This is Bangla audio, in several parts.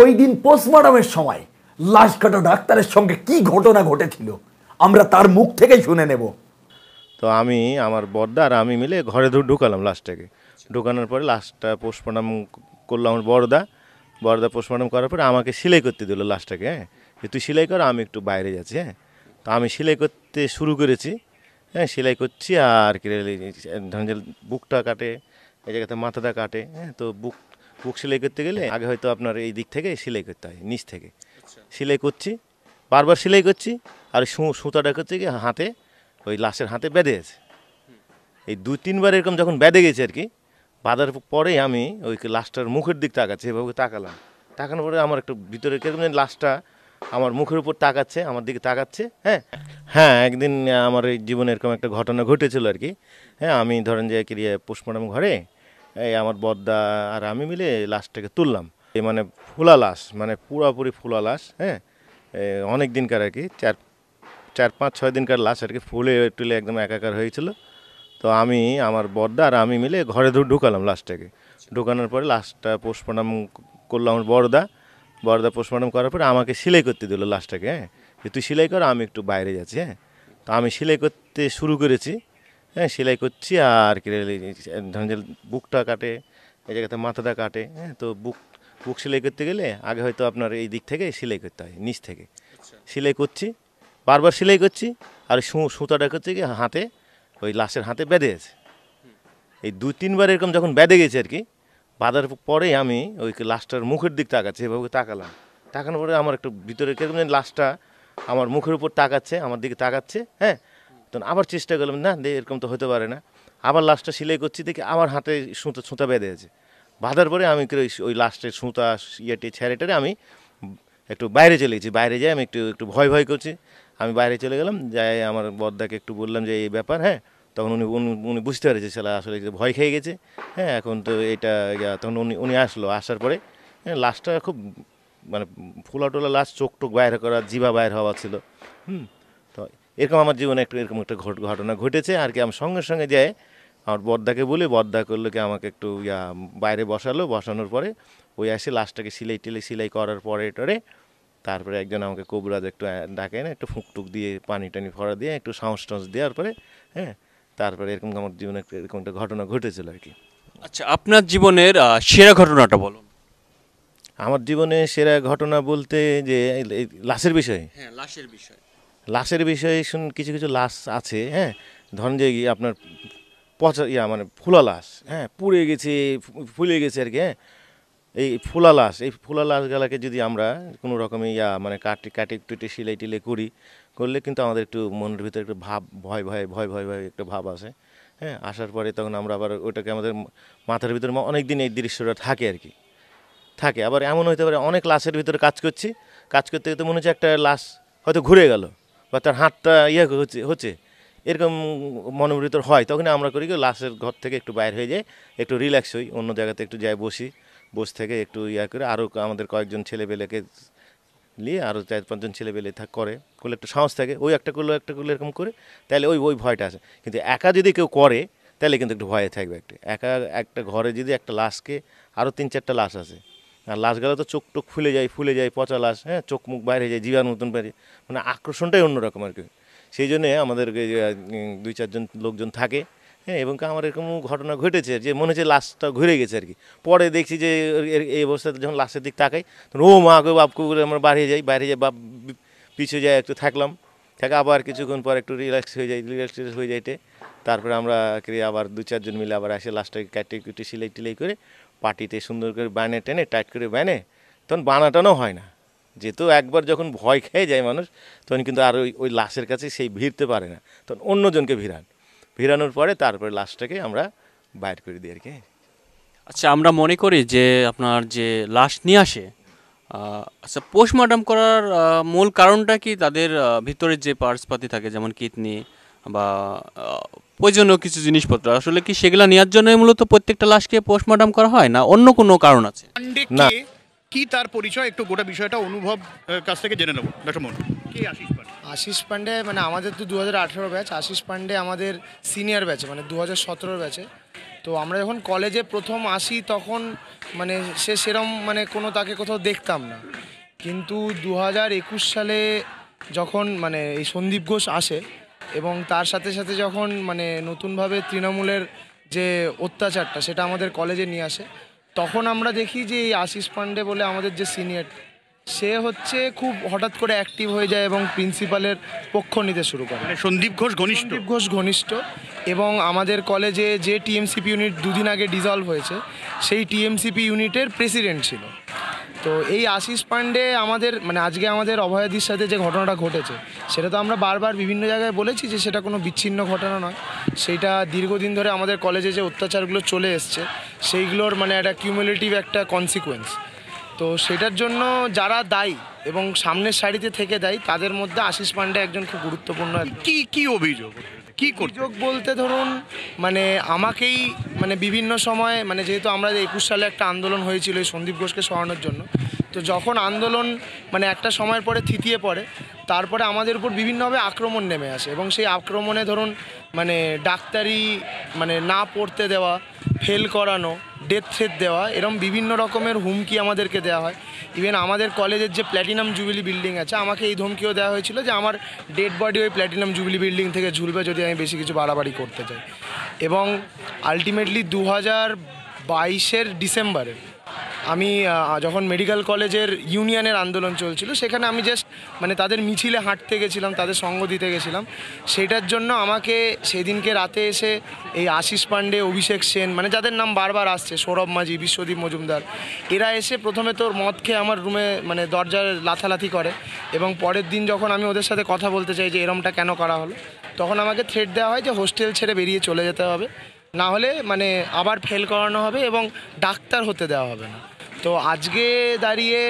ওই দিন পোস্টমর্টমের সময় লাশ কাটা ডাক্তারের সঙ্গে কি ঘটনা ঘটেছিল আমরা তার মুখ থেকেই শুনে নেব তো আমি আমার বড়দা আর আমি মিলে ঘরে ঢুকালাম লাশটাকে ঢুকানোর পরে লাশটা পোস্টমর্টম করলো আমার বড়দা বড়দা পোস্টমর্টম করার পরে আমাকে সেলাই করতে দিল লাশটাকে হ্যাঁ যে তুই সেলাই কর আমি একটু বাইরে যাচ্ছি হ্যাঁ তো আমি সেলাই করতে শুরু করেছি হ্যাঁ সেলাই করছি আর কি বুকটা কাটে এই জায়গাতে মাথাটা কাটে হ্যাঁ তো বুক বুক সেলাই করতে গেলে আচ্ছা। আগে হয়তো আপনার এই দিক থেকে সেলাই করতে হয় নিচ থেকে আচ্ছা। সেলাই করছি বারবার সেলাই করছি আর সুতাটা করছে গিয়ে হাতে ওই লাশের হাতে বেঁধে গেছে এই দু তিনবার এরকম যখন বেঁধে গেছে আর কি বাঁধার পরে আমি ওই লাশটার মুখের দিক তাকাচ্ছি এভাবে তাকালাম তাকানোর পরে আমার একটু ভিতরে কেরকম জানি লাশটা আমার মুখের উপর তাকাচ্ছে আমার দিকে তাকাচ্ছে হ্যাঁ হ্যাঁ একদিন আমার এই জীবনে এরকম একটা ঘটনা ঘটেছিল আর কি হ্যাঁ আমি ধরেন যে ক্রিয়া ইয়ে পোস্টমর্টম ঘরে এই আমার বদ্দা আর আমি মিলে লাশটাকে তুললাম এই মানে ফুলা লাশ মানে পুরাপুরি ফুলা লাশ হ্যাঁ অনেক দিনকার আর কি চার চার পাঁচ ছয় দিনকার লাশ আর কি ফুলে টুলে একদম একাকার হয়েছিল তো আমি আমার বড়দা আর আমি মিলে ঘরে ঢুকালাম লাশটাকে ঢুকানোর পরে লাশটা পোস্টমর্টম করলো আমার বড়দা বড়দা পোস্টমর্টম করার পরে আমাকে সেলাই করতে দিল লাশটাকে হ্যাঁ তুই সেলাই কর আমি একটু বাইরে যাচ্ছি হ্যাঁ তো আমি সেলাই করতে শুরু করেছি হ্যাঁ সেলাই করছি আর কি ধরেন যে বুকটা কাটে এই জায়গাতে মাথাটা কাটে হ্যাঁ তো বুক বুক সেলাই করতে গেলে আগে হয়তো আপনার এই দিক থেকে সেলাই করতে হয় নিচ থেকে আচ্ছা। সেলাই করছি বারবার সেলাই করছি আর সুতাটা করছে কি হাতে ওই লাশের হাতে বেঁধে গেছে এই দুই তিনবার এরকম যখন বেঁধে গেছে আর কি বাঁধার পরে আমি ওই লাশটার মুখের দিক তাকাচ্ছি এভাবে তাকালাম তাকানোর পরে আমার একটু ভিতরে কেরকম লাশটা আমার মুখের উপর তাকাচ্ছে আমার দিকে তাকাচ্ছে হ্যাঁ তখন আবার চেষ্টা করলাম না দে এরকম তো হতে পারে না আবার লাস্টটা সেলাই করছি দেখি আমার হাতে সুতো সুতা বেঁধে আছে বাঁধার পরে আমি ওই লাস্টের সুতা ইয়েটি ছেড়েটারে আমি একটু বাইরে চলে গেছি বাইরে যাই আমি একটু একটু ভয় ভয় করছি আমি বাইরে চলে গেলাম যাই আমার বদ্দাকে একটু বললাম যে এই ব্যাপার হ্যাঁ তখন উনি উনি বুঝতে পেরেছে ছেলে আসলে ভয় খেয়ে গেছে হ্যাঁ এখন তো এটা তখন উনি উনি আসলো আসার পরে হ্যাঁ লাস্টটা খুব মানে ফুলা টোলা লাস্ট চোখ টোক বাইরে করা জিবা বাইর হওয়া ছিল হুম তো এরকম আমার জীবনে একটা এরকম একটা ঘট ঘটনা ঘটেছে আর কি আমি সঙ্গে সঙ্গে যাই আমার বদ্দাকে বলে বদ্দা করলো কি আমাকে একটু ইয়া বাইরে বসালো বসানোর পরে ওই আসে লাস্টটাকে সিলাই টিলাই সিলাই করার পরে টরে তারপরে একজন আমাকে কবরাজ একটু ডাকে না একটু ফুঁকটুক দিয়ে পানি টানি ফরা দিয়ে একটু সাঁস টাঁস দেওয়ার পরে হ্যাঁ তারপরে এরকম আমার জীবনে এরকম একটা ঘটনা ঘটেছিল আর কি আচ্ছা আপনার জীবনের সেরা ঘটনাটা বলুন আমার জীবনে সেরা ঘটনা বলতে যে লাশের বিষয়ে হ্যাঁ লাশের বিষয় লাশের বিষয়ে শুন কিছু কিছু লাশ আছে হ্যাঁ ধরেন যে আপনার পচা ইয়া মানে ফুলা লাশ হ্যাঁ পুড়ে গেছে ফুলে গেছে আর কি হ্যাঁ এই ফুলা লাশ এই ফুলা লাশগুলাকে যদি আমরা কোনো রকমে ইয়া মানে কাটি কাটি টুটে সিলাই টিলে করি করলে কিন্তু আমাদের একটু মনের ভিতরে একটু ভাব ভয় ভয় ভয় ভয় ভয় একটা ভাব আসে হ্যাঁ আসার পরে তখন আমরা আবার ওইটাকে আমাদের মাথার ভিতরে অনেক দিন এই দৃশ্যটা থাকে আর কি থাকে আবার এমন হতে পারে অনেক লাশের ভিতরে কাজ করছি কাজ করতে করতে মনে হচ্ছে একটা লাশ হয়তো ঘুরে গেল বা তার হাতটা ইয়ে হচ্ছে হচ্ছে এরকম মনোবৃত হয় তখন আমরা করি কি লাশের ঘর থেকে একটু বাইর হয়ে যাই একটু রিল্যাক্স হই অন্য জায়গাতে একটু যাই বসি বস থেকে একটু ইয়া করে আরও আমাদের কয়েকজন ছেলেপেলেকে নিয়ে আরও চার পাঁচজন ছেলেপেলে থাক করে করলে একটা সাহস থাকে ওই একটা করলো একটা করলো এরকম করে তাহলে ওই ওই ভয়টা আছে কিন্তু একা যদি কেউ করে তাহলে কিন্তু একটু ভয়ে থাকবে একটা একা একটা ঘরে যদি একটা লাশকে আরও তিন চারটা লাশ আছে আর লাশ গেলে তো চোখ টোক ফুলে যায় ফুলে যায় পচা লাশ হ্যাঁ চোখ মুখ বাইরে যায় জীবাণু মতন বাইরে মানে আকর্ষণটাই অন্যরকম আর কি সেই জন্যে আমাদের দুই চারজন লোকজন থাকে হ্যাঁ এবং আমার এরকম ঘটনা ঘটেছে যে মনে হচ্ছে লাশটা ঘুরে গেছে আর কি পরে দেখছি যে এই অবস্থাতে যখন লাশের দিক তাকাই তখন ও মা গো বাপকে বলে আমরা বাড়িয়ে যাই বাইরে যাই বাপ পিছিয়ে যাই একটু থাকলাম থাকে আবার কিছুক্ষণ পর একটু রিল্যাক্স হয়ে যায় রিল্যাক্স হয়ে যাইতে তারপরে আমরা আবার দু চারজন মিলে আবার আসে লাশটাকে কাটে কুটে সিলাই টিলাই করে পাটিতে সুন্দর করে বানে টেনে টাইট করে বানে তখন বানাটানো হয় না যেহেতু একবার যখন ভয় খেয়ে যায় মানুষ তখন কিন্তু আর ওই ওই লাশের কাছে সেই ভিড়তে পারে না তখন অন্যজনকে ভিড়ান ভিড়ানোর পরে তারপরে লাশটাকে আমরা বাইর করে দিই আর কি আচ্ছা আমরা মনে করি যে আপনার যে লাশ নিয়ে আসে আচ্ছা পোস্টমর্টম করার মূল কারণটা কি তাদের ভিতরে যে পার্টসপাতি থাকে যেমন কিডনি বা প্রয়োজনীয় কিছু জিনিসপত্র আসলে কি সেগুলো নেওয়ার জন্যই মূলত প্রত্যেকটা লাশকে পোস্টমর্টম করা হয় না অন্য কোনো কারণ আছে না কি তার পরিচয় একটু গোটা বিষয়টা অনুভব কাছ থেকে জেনে নেব ডক্টর মোহন কি আশিস পান্ডে আশিস পান্ডে মানে আমাদের তো দু হাজার আঠেরো ব্যাচ আশিস পান্ডে আমাদের সিনিয়র ব্যাচে মানে দু হাজার সতেরোর ব্যাচে তো আমরা যখন কলেজে প্রথম আসি তখন মানে সে সেরম মানে কোনো তাকে কোথাও দেখতাম না কিন্তু দু হাজার একুশ সালে যখন মানে এই সন্দীপ ঘোষ আসে এবং তার সাথে সাথে যখন মানে নতুনভাবে তৃণমূলের যে অত্যাচারটা সেটা আমাদের কলেজে নিয়ে আসে তখন আমরা দেখি যে এই আশিস পান্ডে বলে আমাদের যে সিনিয়র সে হচ্ছে খুব হঠাৎ করে অ্যাক্টিভ হয়ে যায় এবং প্রিন্সিপালের পক্ষ নিতে শুরু করে মানে সন্দীপ ঘোষ ঘনিষ্ঠ সন্দীপ ঘোষ ঘনিষ্ঠ এবং আমাদের কলেজে যে টিএমসিপি ইউনিট দুদিন আগে ডিজলভ হয়েছে সেই টিএমসিপি ইউনিটের প্রেসিডেন্ট ছিল তো এই আশিস পাণ্ডে আমাদের মানে আজকে আমাদের অভয়াদির সাথে যে ঘটনাটা ঘটেছে সেটা তো আমরা বারবার বিভিন্ন জায়গায় বলেছি যে সেটা কোনো বিচ্ছিন্ন ঘটনা নয় সেইটা দীর্ঘদিন ধরে আমাদের কলেজে যে অত্যাচারগুলো চলে এসছে সেইগুলোর মানে একটা কিউমুলেটিভ একটা কনসিকুয়েন্স তো সেটার জন্য যারা দায়ী এবং সামনের সারিতে থেকে দেয় তাদের মধ্যে আশিস পান্ডে একজন খুব গুরুত্বপূর্ণ কি কি অভিযোগ কি অভিযোগ বলতে ধরুন মানে আমাকেই মানে বিভিন্ন সময় মানে যেহেতু আমরা একুশ সালে একটা আন্দোলন হয়েছিল এই সন্দীপ ঘোষকে সরানোর জন্য তো যখন আন্দোলন মানে একটা সময়ের পরে থিতিয়ে পড়ে তারপরে আমাদের উপর বিভিন্নভাবে আক্রমণ নেমে আসে এবং সেই আক্রমণে ধরুন মানে ডাক্তারি মানে না পড়তে দেওয়া ফেল করানো ডেথ থ্রেট দেওয়া এরম বিভিন্ন রকমের হুমকি আমাদেরকে দেওয়া হয় ইভেন আমাদের কলেজের যে প্ল্যাটিনাম জুবিলি বিল্ডিং আছে আমাকে এই ধমকিও দেওয়া হয়েছিল যে আমার ডেড বডি ওই প্ল্যাটিনাম জুবিলি বিল্ডিং থেকে ঝুলবে যদি আমি বেশি কিছু বাড়াবাড়ি করতে চাই এবং আলটিমেটলি দু হাজার বাইশের ডিসেম্বরের আমি যখন মেডিকেল কলেজের ইউনিয়নের আন্দোলন চলছিল সেখানে আমি জাস্ট মানে তাদের মিছিলে হাঁটতে গেছিলাম তাদের সঙ্গ দিতে গেছিলাম সেটার জন্য আমাকে সেদিনকে রাতে এসে এই আশিস পাণ্ডে অভিষেক সেন মানে যাদের নাম বারবার আসছে সৌরভ মাঝি বিশ্বদীপ মজুমদার এরা এসে প্রথমে তোর মদ খেয়ে আমার রুমে মানে দরজার লাথালাথি করে এবং পরের দিন যখন আমি ওদের সাথে কথা বলতে চাই যে এরমটা কেন করা হলো তখন আমাকে থ্রেট দেওয়া হয় যে হোস্টেল ছেড়ে বেরিয়ে চলে যেতে হবে না হলে মানে আবার ফেল করানো হবে এবং ডাক্তার হতে দেওয়া হবে না তো আজকে দাঁড়িয়ে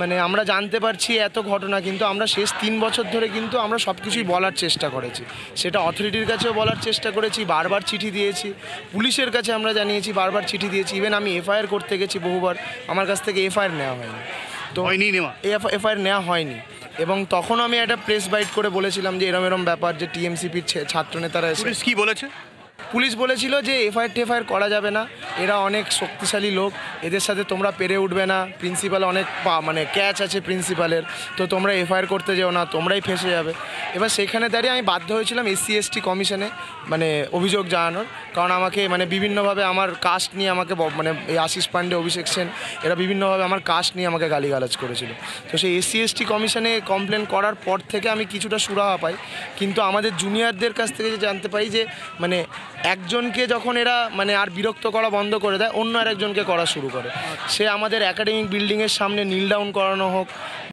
মানে আমরা জানতে পারছি এত ঘটনা কিন্তু আমরা শেষ তিন বছর ধরে কিন্তু আমরা সব কিছুই বলার চেষ্টা করেছি সেটা অথরিটির কাছেও বলার চেষ্টা করেছি বারবার চিঠি দিয়েছি পুলিশের কাছে আমরা জানিয়েছি বারবার চিঠি দিয়েছি ইভেন আমি এফআইআর করতে গেছি বহুবার আমার কাছ থেকে এফআইআর নেওয়া হয়নি তো হয়নি নেওয়া এফআইআর নেওয়া হয়নি এবং তখন আমি একটা প্রেস বাইট করে বলেছিলাম যে এরম এরম ব্যাপার যে টিএমসিপির ছাত্রনেতারা এসে কি বলেছে পুলিশ বলেছিল যে এফআইআর টেফআইআর করা যাবে না এরা অনেক শক্তিশালী লোক এদের সাথে তোমরা পেরে উঠবে না প্রিন্সিপাল অনেক পা মানে ক্যাচ আছে প্রিন্সিপালের তো তোমরা এফআইআর করতে যেও না তোমরাই ফেসে যাবে এবার সেখানে দাঁড়িয়ে আমি বাধ্য হয়েছিলাম এসসি এসটি কমিশনে মানে অভিযোগ জানানোর কারণ আমাকে মানে বিভিন্নভাবে আমার কাস্ট নিয়ে আমাকে মানে এই আশিস পাণ্ডে অভিষেক সেন এরা বিভিন্নভাবে আমার কাস্ট নিয়ে আমাকে গালিগালাজ করেছিল তো সেই এসসি এসটি কমিশনে কমপ্লেন করার পর থেকে আমি কিছুটা সুরাহা পাই কিন্তু আমাদের জুনিয়রদের কাছ থেকে জানতে পারি যে মানে একজনকে যখন এরা মানে আর বিরক্ত করা বন্ধ করে দেয় অন্য আরেকজনকে করা শুরু করে সে আমাদের একাডেমিক বিল্ডিংয়ের সামনে নীল ডাউন করানো হোক